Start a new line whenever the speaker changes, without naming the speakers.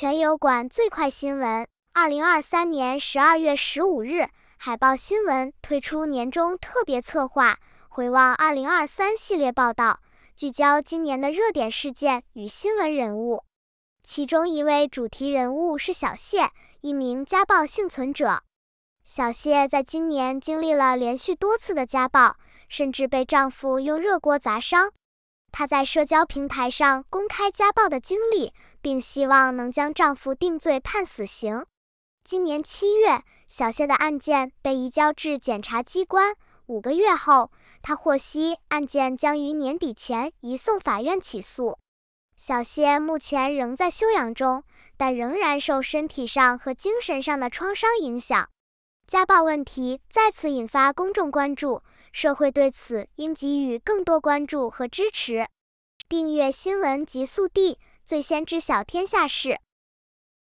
全油管最快新闻，二零二三年十二月十五日，海报新闻推出年终特别策划，回望二零二三系列报道，聚焦今年的热点事件与新闻人物。其中一位主题人物是小谢，一名家暴幸存者。小谢在今年经历了连续多次的家暴，甚至被丈夫用热锅砸伤。她在社交平台上公开家暴的经历，并希望能将丈夫定罪判死刑。今年七月，小谢的案件被移交至检察机关，五个月后，她获悉案件将于年底前移送法院起诉。小谢目前仍在休养中，但仍然受身体上和精神上的创伤影响。家暴问题再次引发公众关注，社会对此应给予更多关注和支持。订阅新闻极速递，最先知晓天下事。